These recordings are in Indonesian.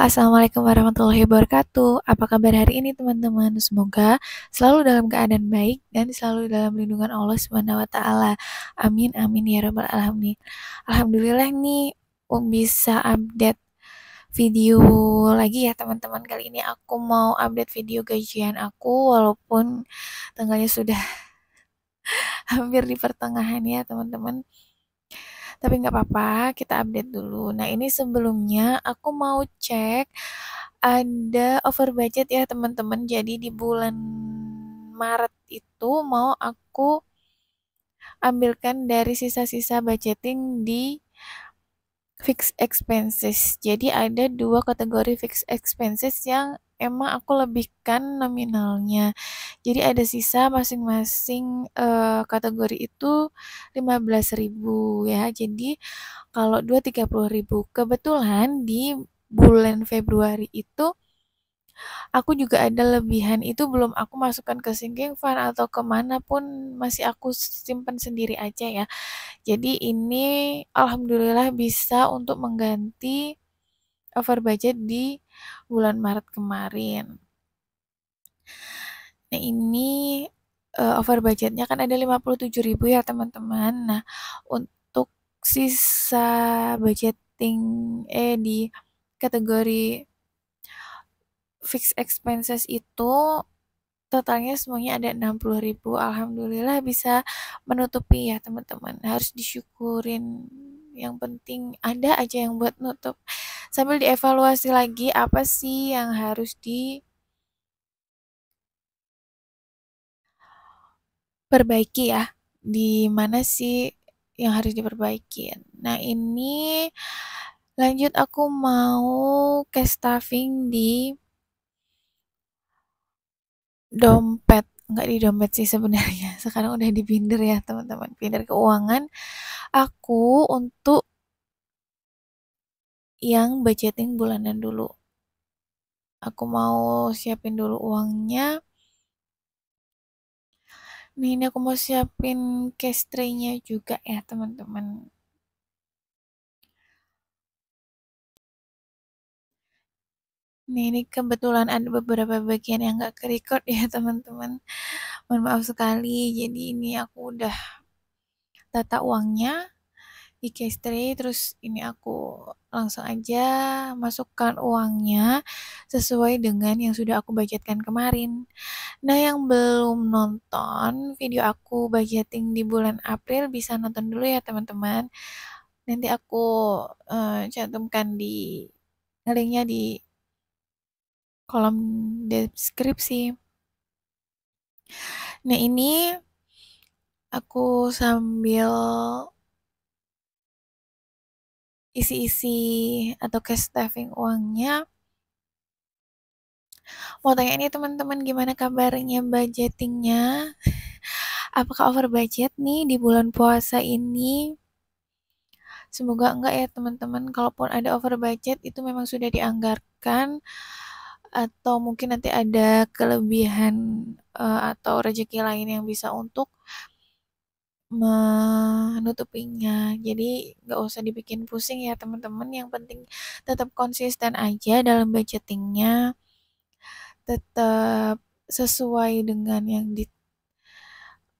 Assalamualaikum warahmatullahi wabarakatuh. Apa kabar hari ini teman-teman? Semoga selalu dalam keadaan baik dan selalu dalam lindungan Allah Subhanahu Amin amin ya rabbal alamin. Alhamdulillah nih um bisa update video lagi ya teman-teman. Kali ini aku mau update video gajian aku walaupun tanggalnya sudah hampir di pertengahan ya teman-teman tapi nggak apa-apa kita update dulu nah ini sebelumnya aku mau cek ada over budget ya teman-teman jadi di bulan Maret itu mau aku ambilkan dari sisa-sisa budgeting di fixed expenses. Jadi ada dua kategori fixed expenses yang emang aku lebihkan nominalnya. Jadi ada sisa masing-masing uh, kategori itu 15.000 ya. Jadi kalau puluh ribu Kebetulan di bulan Februari itu aku juga ada lebihan itu belum aku masukkan ke sinking fund atau kemana pun masih aku simpan sendiri aja ya jadi ini alhamdulillah bisa untuk mengganti over budget di bulan Maret kemarin nah ini uh, over budgetnya kan ada ribu ya teman-teman nah untuk sisa budgeting eh di kategori fix expenses itu totalnya semuanya ada 60.000. Alhamdulillah bisa menutupi ya, teman-teman. Harus disyukurin. Yang penting ada aja yang buat nutup. Sambil dievaluasi lagi apa sih yang harus di perbaiki ya. Di mana sih yang harus diperbaiki. Nah, ini lanjut aku mau ke staffing di dompet nggak di dompet sih sebenarnya sekarang udah di binder ya teman-teman binder keuangan aku untuk yang budgeting bulanan dulu aku mau siapin dulu uangnya nih ini aku mau siapin cash tray-nya juga ya teman-teman ini kebetulan ada beberapa bagian yang gak kerekod ya teman-teman mohon maaf sekali jadi ini aku udah tata uangnya di tray. terus ini aku langsung aja masukkan uangnya sesuai dengan yang sudah aku budgetkan kemarin nah yang belum nonton video aku budgeting di bulan April bisa nonton dulu ya teman-teman nanti aku uh, cantumkan di linknya di kolom deskripsi. Nah, ini aku sambil isi-isi atau cash saving uangnya. Mau tanya ini teman-teman gimana kabarnya budgetingnya? Apakah over budget nih di bulan puasa ini? Semoga enggak ya teman-teman. Kalaupun ada over budget itu memang sudah dianggarkan atau mungkin nanti ada kelebihan uh, atau rezeki lain yang bisa untuk menutupinya jadi nggak usah dibikin pusing ya teman-teman yang penting tetap konsisten aja dalam budgetingnya tetap sesuai dengan yang di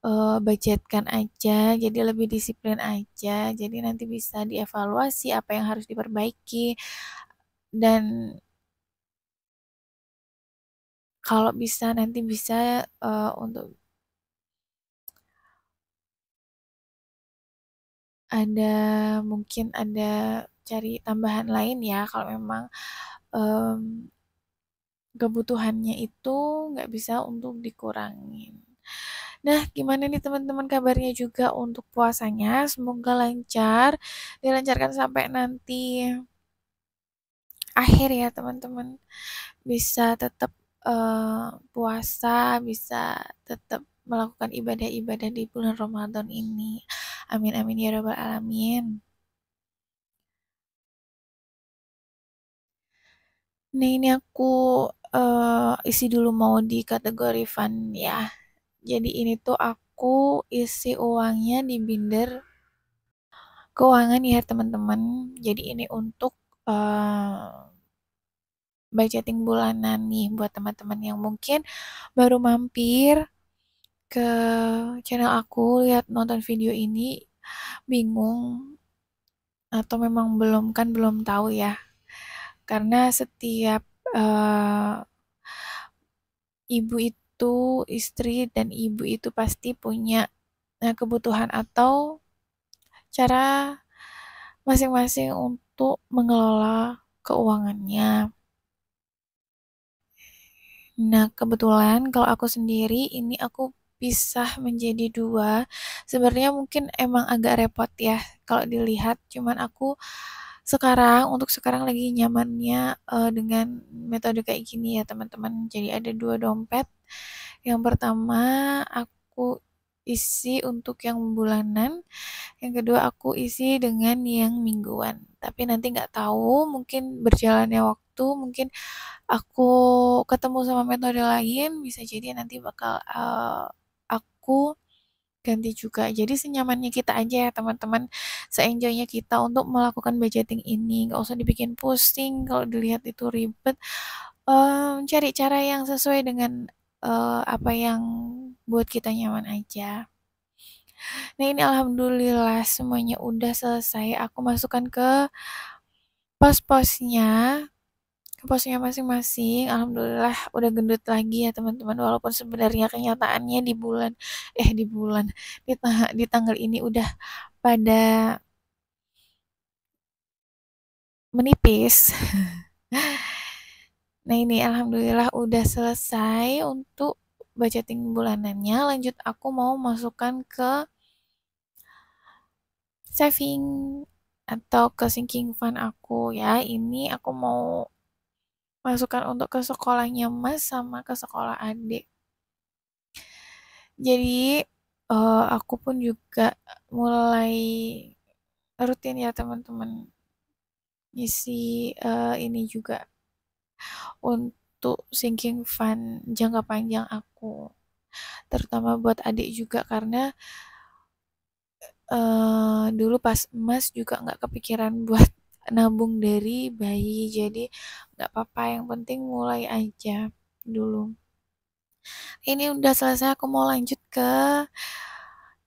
uh, budgetkan aja jadi lebih disiplin aja jadi nanti bisa dievaluasi apa yang harus diperbaiki dan kalau bisa nanti bisa uh, untuk ada mungkin ada cari tambahan lain ya kalau memang um, kebutuhannya itu nggak bisa untuk dikurangin. Nah, gimana nih teman-teman kabarnya juga untuk puasanya? Semoga lancar, dilancarkan sampai nanti akhir ya teman-teman. Bisa tetap uh, puasa bisa tetap melakukan ibadah-ibadah di bulan Ramadan ini. Amin amin ya rabbal alamin. Nah ini aku uh, isi dulu mau di kategori fun ya. Jadi ini tuh aku isi uangnya di binder keuangan ya teman-teman. Jadi ini untuk uh, budgeting bulanan nih buat teman-teman yang mungkin baru mampir ke channel aku lihat nonton video ini bingung atau memang belum kan belum tahu ya karena setiap uh, ibu itu istri dan ibu itu pasti punya uh, kebutuhan atau cara masing-masing untuk mengelola keuangannya Nah, kebetulan kalau aku sendiri ini aku pisah menjadi dua. Sebenarnya mungkin emang agak repot ya kalau dilihat. Cuman aku sekarang untuk sekarang lagi nyamannya uh, dengan metode kayak gini ya teman-teman. Jadi ada dua dompet. Yang pertama aku isi untuk yang bulanan. Yang kedua aku isi dengan yang mingguan. Tapi nanti nggak tahu mungkin berjalannya waktu itu mungkin aku ketemu sama metode lain bisa jadi nanti bakal uh, aku ganti juga. Jadi senyamannya kita aja ya teman-teman, seenjoynya kita untuk melakukan budgeting ini. nggak usah dibikin pusing kalau dilihat itu ribet. Um, cari cara yang sesuai dengan uh, apa yang buat kita nyaman aja. Nah ini alhamdulillah semuanya udah selesai. Aku masukkan ke pos-posnya posnya masing-masing. Alhamdulillah udah gendut lagi ya teman-teman. Walaupun sebenarnya kenyataannya di bulan eh di bulan di, tang di tanggal ini udah pada menipis. nah ini alhamdulillah udah selesai untuk budgeting bulanannya. Lanjut aku mau masukkan ke saving atau ke sinking fund aku ya. Ini aku mau masukan untuk ke sekolahnya mas sama ke sekolah adik jadi uh, aku pun juga mulai rutin ya teman-teman isi uh, eh, ini juga untuk sinking fund jangka panjang aku terutama buat adik juga karena uh, dulu pas mas juga nggak kepikiran buat nabung dari bayi jadi nggak apa-apa yang penting mulai aja dulu ini udah selesai aku mau lanjut ke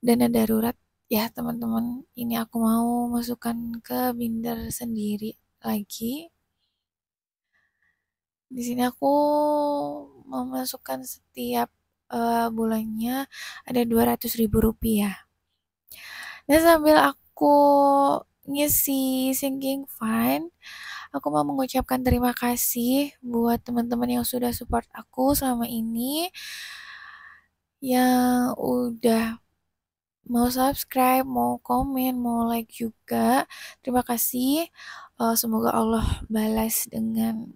dana darurat ya teman-teman ini aku mau masukkan ke binder sendiri lagi di sini aku memasukkan setiap uh, bulannya ada 200 ribu rupiah. Dan nah, sambil aku ngisi iya singing fun aku mau mengucapkan terima kasih buat teman-teman yang sudah support aku selama ini yang udah mau subscribe, mau komen, mau like juga. Terima kasih. Uh, semoga Allah balas dengan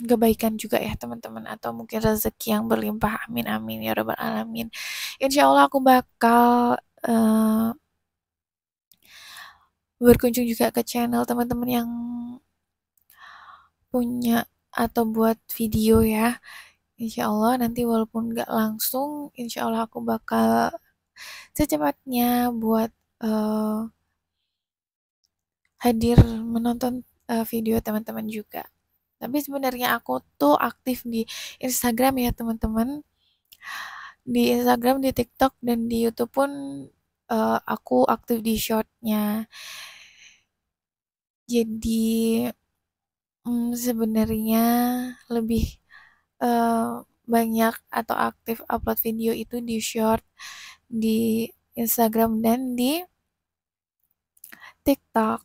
kebaikan juga ya teman-teman atau mungkin rezeki yang berlimpah. Amin amin ya robbal alamin. Insya Allah aku bakal uh, berkunjung juga ke channel teman-teman yang punya atau buat video ya Insya Allah nanti walaupun gak langsung Insya Allah aku bakal secepatnya buat uh, hadir menonton uh, video teman-teman juga tapi sebenarnya aku tuh aktif di Instagram ya teman-teman di Instagram di TikTok dan di YouTube pun uh, aku aktif di shortnya jadi um, sebenarnya lebih uh, banyak atau aktif upload video itu di short di Instagram dan di TikTok.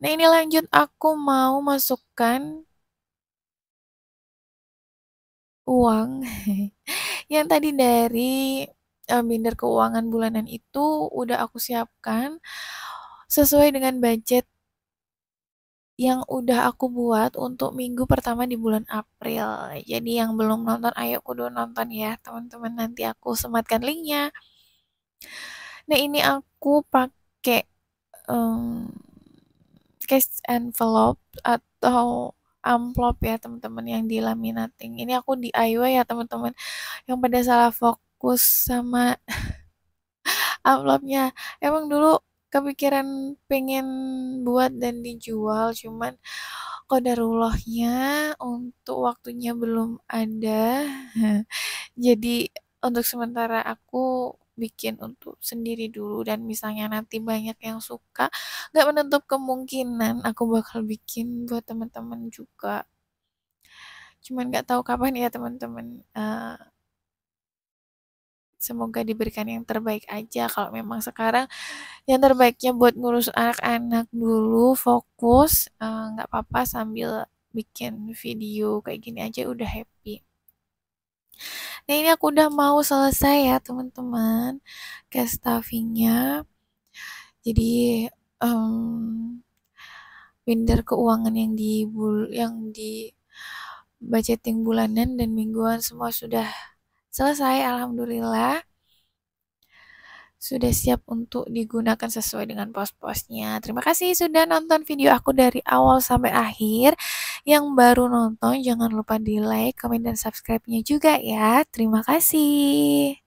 Nah, ini lanjut aku mau masukkan uang yang tadi dari uh, eh, binder keuangan bulanan itu udah aku siapkan sesuai dengan budget yang udah aku buat untuk minggu pertama di bulan April. Jadi yang belum nonton ayo kudu nonton ya teman-teman nanti aku sematkan linknya. Nah ini aku pakai um, cash envelope atau amplop ya teman-teman yang dilaminating. Ini aku DIY ya teman-teman yang pada salah fokus fokus sama amplopnya. Emang dulu kepikiran pengen buat dan dijual, cuman kodarullahnya untuk waktunya belum ada. Jadi untuk sementara aku bikin untuk sendiri dulu dan misalnya nanti banyak yang suka gak menutup kemungkinan aku bakal bikin buat teman-teman juga cuman gak tahu kapan ya teman-teman uh, semoga diberikan yang terbaik aja kalau memang sekarang yang terbaiknya buat ngurus anak-anak dulu fokus eh, nggak uh, apa-apa sambil bikin video kayak gini aja udah happy nah ini aku udah mau selesai ya teman-teman ke jadi um, binder keuangan yang di yang di budgeting bulanan dan mingguan semua sudah selesai alhamdulillah sudah siap untuk digunakan sesuai dengan pos-posnya. Terima kasih sudah nonton video aku dari awal sampai akhir. Yang baru nonton jangan lupa di like, komen, dan subscribe-nya juga ya. Terima kasih.